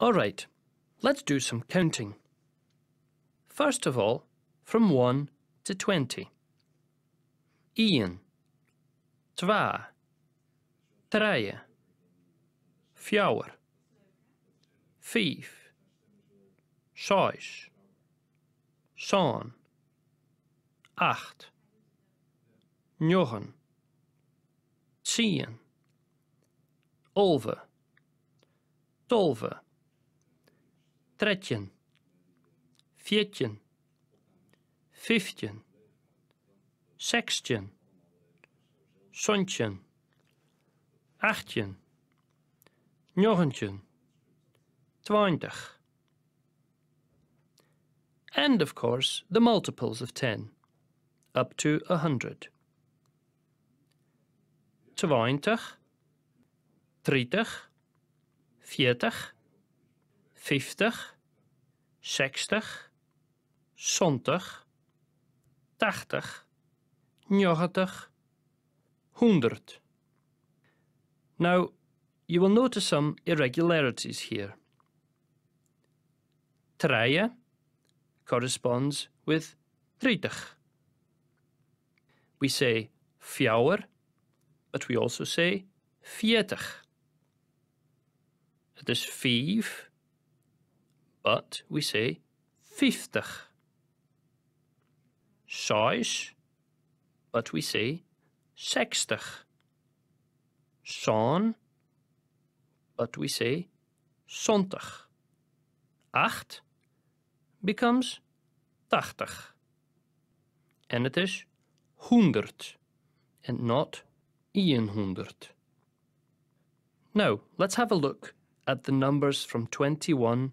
Alright, let's do some counting. First of all, from 1 to 20. Ian, Twa, Treien, Fjouwer, Vijf, Zeus, Zoon, Acht, Njochen, Tien, Olve, Tolve, tretjen, viertjen, vijftjen, sekstjen, achtje, twintig. And of course, the multiples of 10, up to a hundred. Twintig, 30, 40, 50, 60, 70, 80, 90, 100. Now, you will notice some irregularities here. Treie corresponds with 30. We say fjouwer, but we also say 40. It is 5 but we say 50. Size, but we say 60. Son, but we say zontig. Acht becomes 80. And it is 100 and not 100. Now, let's have a look at the numbers from 21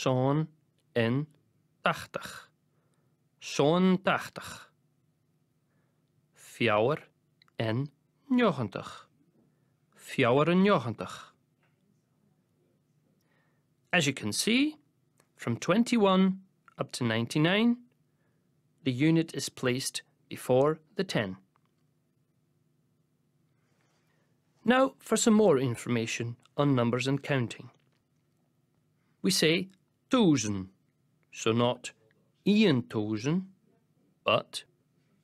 Zo'n en tachtig. Zo'n tachtig. Fjouwer en negentig. Fjouwer en negentig. As you can see, from 21 up to 99, the unit is placed before the 10. Now for some more information on numbers and counting. We say thousand. So not Ian thousand, but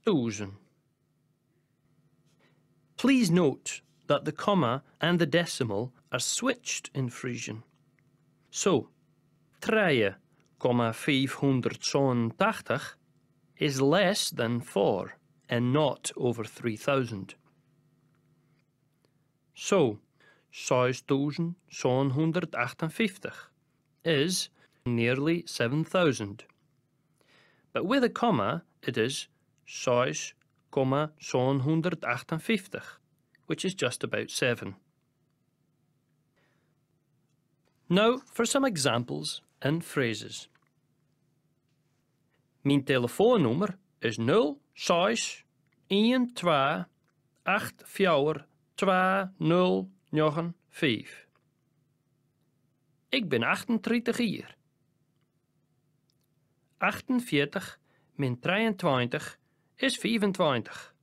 thousand. Please note that the comma and the decimal are switched in Frisian. So, treie, comma 580 is less than 4 and not over 3000. So, 6158 is nearly 7,000. But with a comma, it is 6, 158, which is just about 7. Now for some examples and phrases. Mijn telefoonnummer is 0, 6, 1, 2, 8, 4, 2, 0, 9, 5. Ik ben 38 jaar. 48 min 23 is 25.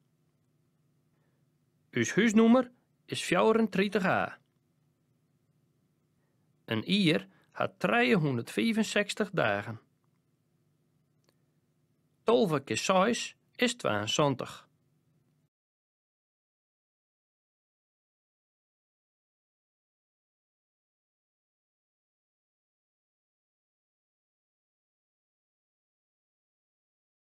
Uw huisnummer is 34a. Een ier had 365 dagen. 12 keer 6 is 72.